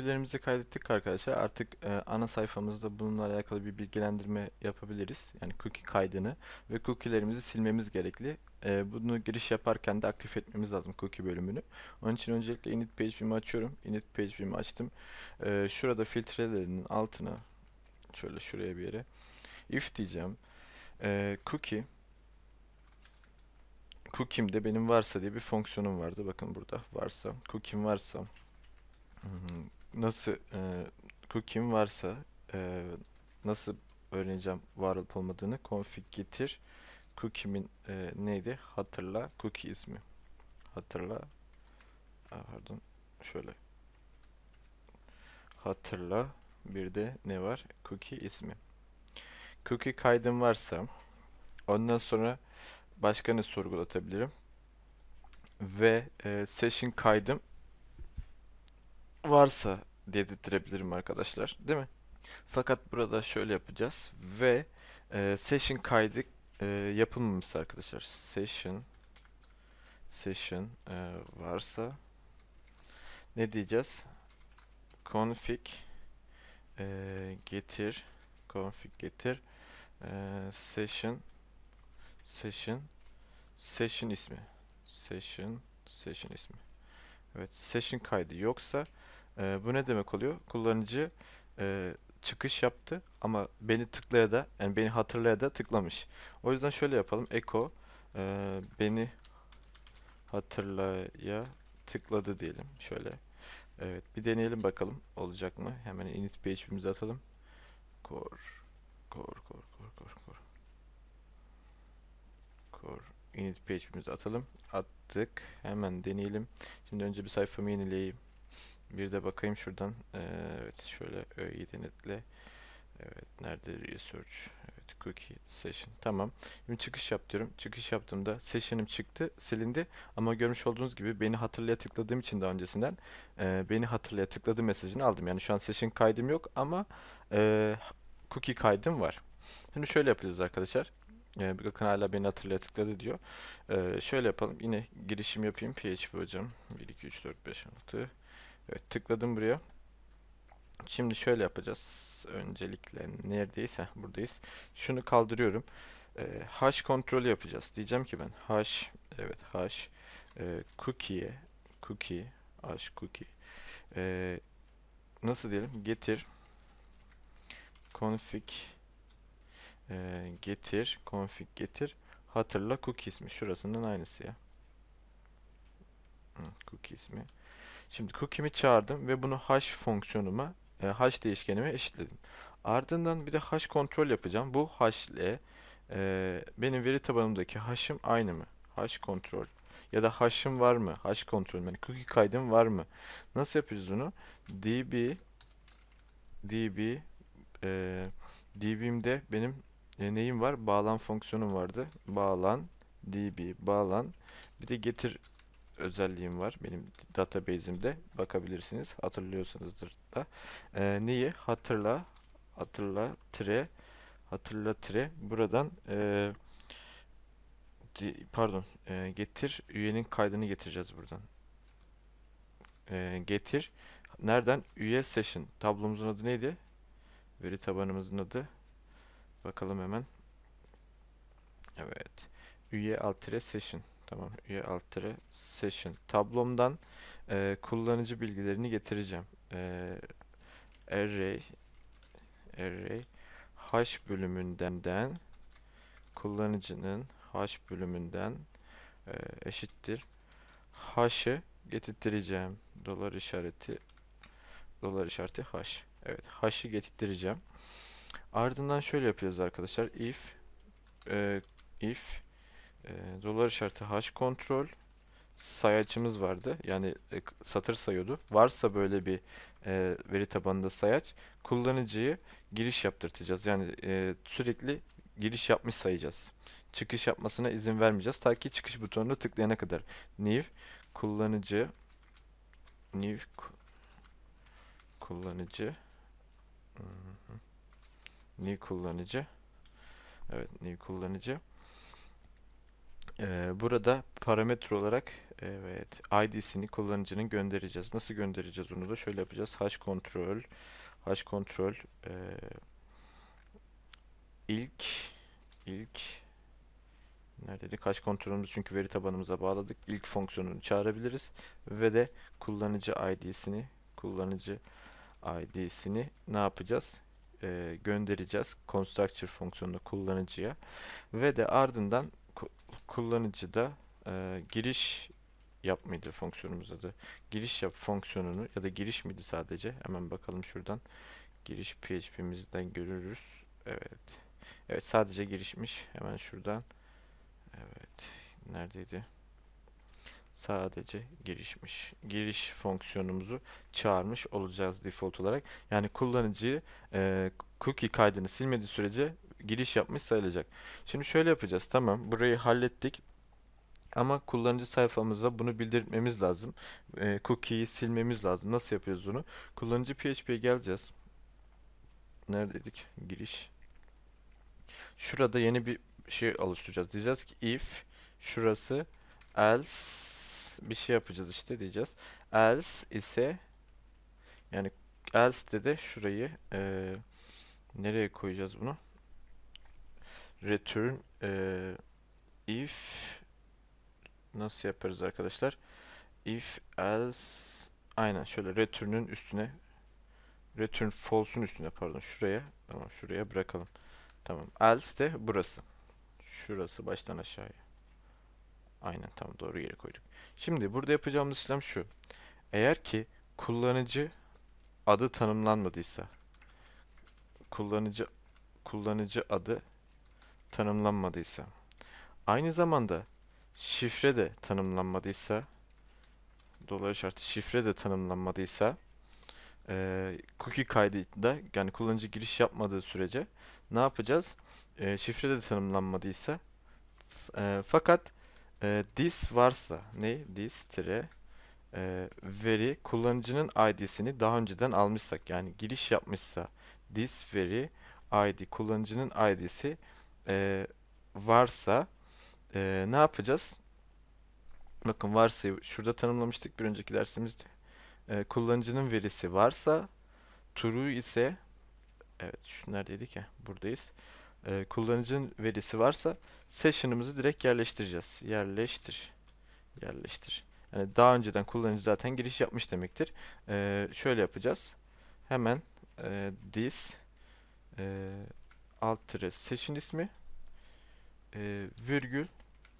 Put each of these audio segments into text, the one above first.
fikirlerimizi kaydettik arkadaşlar. Artık e, ana sayfamızda bununla alakalı bir bilgilendirme yapabiliriz. Yani cookie kaydını ve cookie'lerimizi silmemiz gerekli. E, bunu giriş yaparken de aktif etmemiz lazım cookie bölümünü. Onun için öncelikle init page BIM'i açıyorum. Init page BIM'i açtım. E, şurada filtrelerinin altına şöyle şuraya bir yere if diyeceğim. E, cookie cookie'mde benim varsa diye bir fonksiyonum vardı. Bakın burada varsa. Cookie'm varsa nasıl e, cookie'm varsa e, nasıl öğreneceğim var olup olmadığını config getir cookie'min e, neydi hatırla cookie ismi hatırla pardon şöyle hatırla bir de ne var cookie ismi cookie kaydım varsa ondan sonra başka ne sorgulatabilirim ve e, session kaydım varsa dedirtebilirim arkadaşlar. Değil mi? Fakat burada şöyle yapacağız. Ve e, session kaydı e, yapılmamış arkadaşlar. Session session e, varsa ne diyeceğiz? Config e, getir config getir e, session session session ismi session session ismi evet session kaydı yoksa e, bu ne demek oluyor? Kullanıcı e, çıkış yaptı ama beni tıklaya da yani beni hatırlaya da tıklamış. O yüzden şöyle yapalım. Echo e, beni hatırlaya tıkladı diyelim. Şöyle. Evet bir deneyelim bakalım olacak mı? Hemen init php'imizi atalım. Core core core core core core core init php'imizi atalım. Attık. Hemen deneyelim. Şimdi önce bir sayfamı yenileyeyim. Bir de bakayım şuradan. Ee, evet şöyle öğeyi denetle. Evet nerede research? Evet cookie session. Tamam. Şimdi çıkış yap diyorum. Çıkış yaptığımda session'ım çıktı silindi. Ama görmüş olduğunuz gibi beni hatırlaya tıkladığım için daha öncesinden e, beni hatırlaya tıkladı mesajını aldım. Yani şu an session kaydım yok ama e, cookie kaydım var. Şimdi şöyle yapacağız arkadaşlar. Ee, bakın hala beni hatırlaya tıkladı diyor. Ee, şöyle yapalım. Yine girişim yapayım. PHP hocam. 1, 2, 3, 4, 5, 6. Evet tıkladım buraya. Şimdi şöyle yapacağız. Öncelikle neredeyse buradayız. Şunu kaldırıyorum. E, hash kontrolü yapacağız. Diyeceğim ki ben hash evet hash e, cookie'ye cookie hash cookie e, nasıl diyelim getir config e, getir config getir hatırla cookie ismi şurasından aynısı ya Hı, cookie ismi Şimdi cookie'mi çağırdım ve bunu hash fonksiyonuma, e, hash değişkenime eşitledim. Ardından bir de hash kontrol yapacağım. Bu hash ile e, benim veri tabanımdaki hash'ım aynı mı? Hash kontrol ya da hash'ım var mı? Hash kontrol yani cookie kaydım var mı? Nasıl yapıyoruz bunu? db db e, db'imde benim e, neyim var? Bağlan fonksiyonum vardı. Bağlan db bağlan bir de getir özelliğim var. Benim database'imde bakabilirsiniz. Hatırlıyorsunuzdur da. E, neyi? Hatırla, hatırla, tire, hatırla, tire. Buradan e, pardon e, getir üyenin kaydını getireceğiz buradan. E, getir. Nereden? Üye session. Tablomuzun adı neydi? Veri tabanımızın adı. Bakalım hemen. Evet. Üye alt altire session. Tamam üye alt session. Tablomdan e, kullanıcı bilgilerini getireceğim. E, array array hash bölümünden kullanıcının hash bölümünden e, eşittir h'ı getirtireceğim. Dolar işareti dolar işareti hash. Evet h'ı getirtireceğim. Ardından şöyle yapacağız arkadaşlar. if e, if e, dolar işareti H kontrol sayacımız vardı. Yani e, satır sayıyordu. Varsa böyle bir e, veri tabanında sayaç kullanıcıyı giriş yaptırtacağız. Yani e, sürekli giriş yapmış sayacağız. Çıkış yapmasına izin vermeyeceğiz. Ta ki çıkış butonuna tıklayana kadar. New kullanıcı new kullanıcı new kullanıcı evet new kullanıcı ee, burada parametre olarak evet id'sini kullanıcının göndereceğiz. Nasıl göndereceğiz onu da şöyle yapacağız. Hash kontrol hash kontrol e, ilk ilk neredeydi? Hash kontrolümüz çünkü veri tabanımıza bağladık. İlk fonksiyonunu çağırabiliriz ve de kullanıcı id'sini kullanıcı id'sini ne yapacağız? e, göndereceğiz constructor fonksiyonunda kullanıcıya ve de ardından kullanıcıda e, giriş yap mıydı fonksiyonumuz adı? Giriş yap fonksiyonunu ya da giriş miydi sadece? Hemen bakalım şuradan. Giriş PHP'mizden görürüz. Evet. Evet sadece girişmiş. Hemen şuradan. Evet. Neredeydi? Sadece girişmiş. Giriş fonksiyonumuzu çağırmış olacağız default olarak. Yani kullanıcı e, cookie kaydını silmediği sürece giriş yapmış sayılacak. Şimdi şöyle yapacağız. Tamam burayı hallettik. Ama kullanıcı sayfamızda bunu bildirmemiz lazım. E, cookie'yi silmemiz lazım. Nasıl yapıyoruz bunu? Kullanıcı PHP'ye geleceğiz. Neredeydik? Giriş. Şurada yeni bir şey oluşturacağız. Diyeceğiz ki if şurası else bir şey yapacağız işte diyeceğiz. Else ise yani else de de şurayı e, nereye koyacağız bunu? return e, if nasıl yaparız arkadaşlar? If else aynen şöyle return'ün üstüne return false'un üstüne pardon şuraya tamam şuraya bırakalım. Tamam. Else de burası. Şurası baştan aşağıya. Aynen tam doğru yere koyduk. Şimdi burada yapacağımız işlem şu. Eğer ki kullanıcı adı tanımlanmadıysa kullanıcı kullanıcı adı tanımlanmadıysa aynı zamanda şifre de tanımlanmadıysa dolar işareti şifre de tanımlanmadıysa e, cookie da yani kullanıcı giriş yapmadığı sürece ne yapacağız? E, şifre de tanımlanmadıysa e, fakat e, this varsa ne? this tire e, veri kullanıcının ID'sini daha önceden almışsak yani giriş yapmışsa this veri ID kullanıcının ID'si e, varsa e, ne yapacağız? Bakın varsayı şurada tanımlamıştık bir önceki dersimizde. E, kullanıcının verisi varsa true ise evet şu neredeydik ya buradayız. E, kullanıcının verisi varsa session'ımızı direkt yerleştireceğiz. Yerleştir. Yerleştir. Yani daha önceden kullanıcı zaten giriş yapmış demektir. E, şöyle yapacağız. Hemen e, this e, alt tire session ismi e, virgül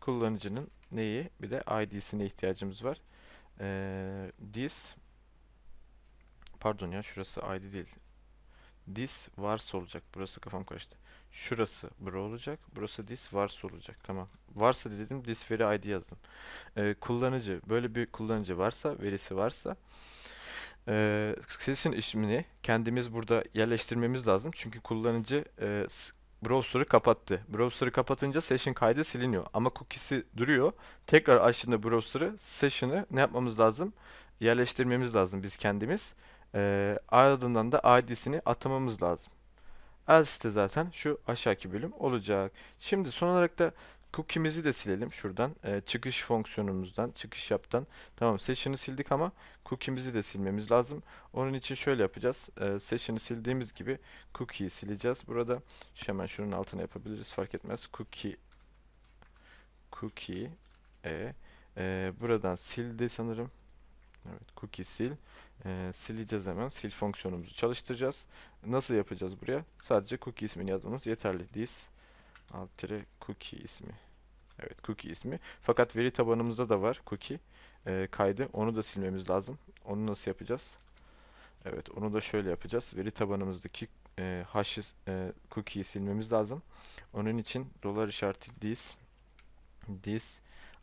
kullanıcının neyi bir de id'sine ihtiyacımız var. E, this pardon ya şurası id değil. This varsa olacak. Burası kafam karıştı. Şurası bro olacak. Burası this varsa olacak. Tamam. Varsa dedim this veri id yazdım. E, kullanıcı böyle bir kullanıcı varsa verisi varsa e, ismini kendimiz burada yerleştirmemiz lazım. Çünkü kullanıcı e, browser'ı kapattı. Browser'ı kapatınca session kaydı siliniyor. Ama cookie'si duruyor. Tekrar açtığında browser'ı session'ı ne yapmamız lazım? Yerleştirmemiz lazım biz kendimiz. E, ardından da ID'sini atamamız lazım. Else de zaten şu aşağıki bölüm olacak. Şimdi son olarak da Cookie'mizi de silelim şuradan. E, çıkış fonksiyonumuzdan, çıkış yaptan. Tamam session'ı sildik ama cookie'mizi de silmemiz lazım. Onun için şöyle yapacağız. E, session'ı sildiğimiz gibi cookie'yi sileceğiz. Burada şu hemen şunun altına yapabiliriz fark etmez. Cookie cookie e, e buradan sildi sanırım. Evet cookie sil. E, sileceğiz hemen. Sil fonksiyonumuzu çalıştıracağız. Nasıl yapacağız buraya? Sadece cookie ismini yazmamız yeterli. This alt cookie ismi. Evet cookie ismi. Fakat veri tabanımızda da var cookie e, kaydı. Onu da silmemiz lazım. Onu nasıl yapacağız? Evet onu da şöyle yapacağız. Veri tabanımızdaki e, hash e, cookie'yi silmemiz lazım. Onun için dolar işareti this this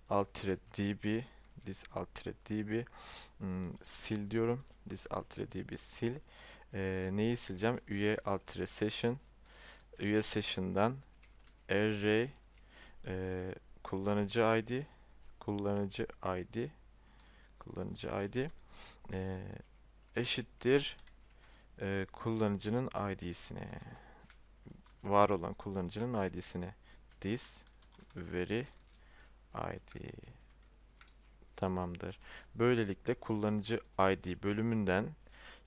alt db this alt db hmm, sil diyorum. this alt db sil. E, neyi sileceğim? üye alt session üye session'dan array e, kullanıcı ID kullanıcı ID kullanıcı ID e, eşittir e, kullanıcının ID'sine var olan kullanıcının ID'sine this veri ID tamamdır. Böylelikle kullanıcı ID bölümünden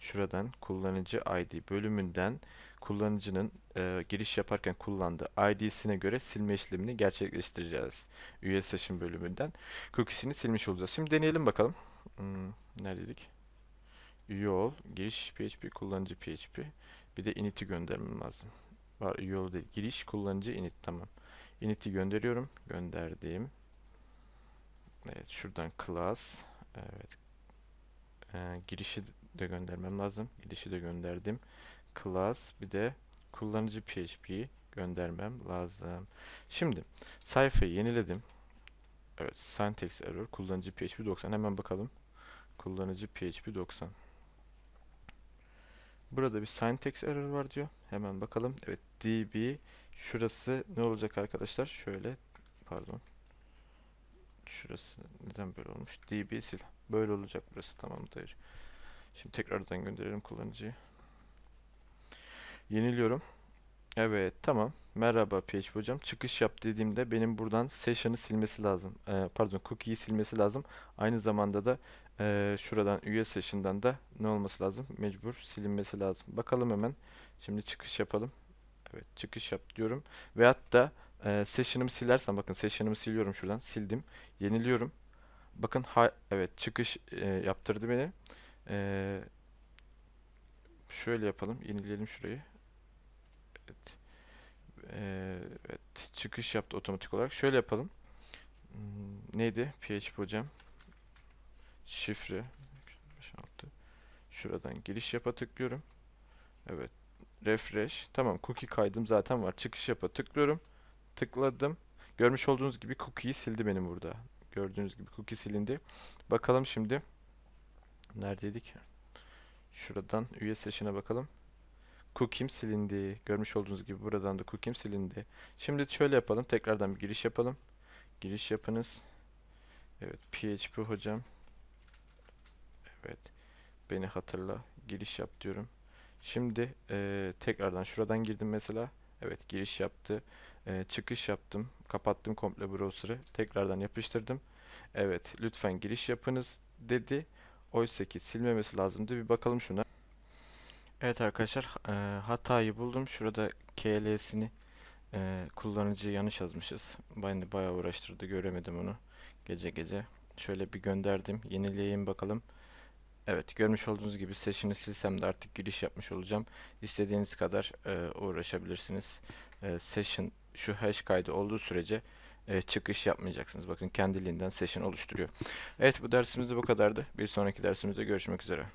şuradan kullanıcı ID bölümünden kullanıcının e, giriş yaparken kullandığı ID'sine göre silme işlemini gerçekleştireceğiz. Üye seçim bölümünden cookie'sini silmiş olacağız. Şimdi deneyelim bakalım. Hmm, neredeydik? Üye ol, giriş PHP, kullanıcı PHP. Bir de init'i göndermem lazım. Var üye ol değil. Giriş, kullanıcı, init. Tamam. Init'i gönderiyorum. Gönderdim. Evet şuradan class. Evet. Ee, girişi de göndermem lazım. Girişi de gönderdim. Class bir de kullanıcı PHP'yi göndermem lazım. Şimdi sayfayı yeniledim. Evet syntax error kullanıcı PHP 90 hemen bakalım. Kullanıcı PHP 90. Burada bir syntax error var diyor. Hemen bakalım. Evet db şurası ne olacak arkadaşlar? Şöyle pardon. Şurası neden böyle olmuş? db sil. Böyle olacak burası tamamdır. Şimdi tekrardan gönderelim kullanıcıyı. Yeniliyorum. Evet tamam. Merhaba PH hocam. Çıkış yap dediğimde benim buradan session'ı silmesi lazım. Ee, pardon cookie'yi silmesi lazım. Aynı zamanda da e, şuradan üye session'dan da ne olması lazım? Mecbur silinmesi lazım. Bakalım hemen. Şimdi çıkış yapalım. Evet çıkış yap diyorum. Ve hatta e, session'ımı silersen bakın session'ımı siliyorum şuradan. Sildim. Yeniliyorum. Bakın ha, evet çıkış e, yaptırdı beni. E, şöyle yapalım. Yenileyelim şurayı. Ee, evet, çıkış yaptı otomatik olarak. Şöyle yapalım. Hmm, neydi? PHP hocam. Şifre. 56. Şuradan giriş yapa tıklıyorum. Evet. Refresh. Tamam cookie kaydım zaten var. Çıkış yapa tıklıyorum. Tıkladım. Görmüş olduğunuz gibi cookie'yi sildi benim burada. Gördüğünüz gibi cookie silindi. Bakalım şimdi. Neredeydik? Şuradan üye seçene bakalım. Cookie'm silindi. Görmüş olduğunuz gibi buradan da Cookie'm silindi. Şimdi şöyle yapalım. Tekrardan bir giriş yapalım. Giriş yapınız. Evet PHP hocam. Evet. Beni hatırla. Giriş yap diyorum. Şimdi e, tekrardan şuradan girdim mesela. Evet giriş yaptı. E, çıkış yaptım. Kapattım komple browser'ı. Tekrardan yapıştırdım. Evet lütfen giriş yapınız dedi. Oysa ki silmemesi lazımdı. Bir bakalım şuna. Evet arkadaşlar e, hatayı buldum. Şurada KL'sini e, kullanıcı yanlış yazmışız. Beni bayağı uğraştırdı. Göremedim onu gece gece. Şöyle bir gönderdim. Yenileyeyim bakalım. Evet görmüş olduğunuz gibi sesini silsem de artık giriş yapmış olacağım. İstediğiniz kadar e, uğraşabilirsiniz. E, session şu hash kaydı olduğu sürece e, çıkış yapmayacaksınız. Bakın kendiliğinden session oluşturuyor. Evet bu dersimiz de bu kadardı. Bir sonraki dersimizde görüşmek üzere.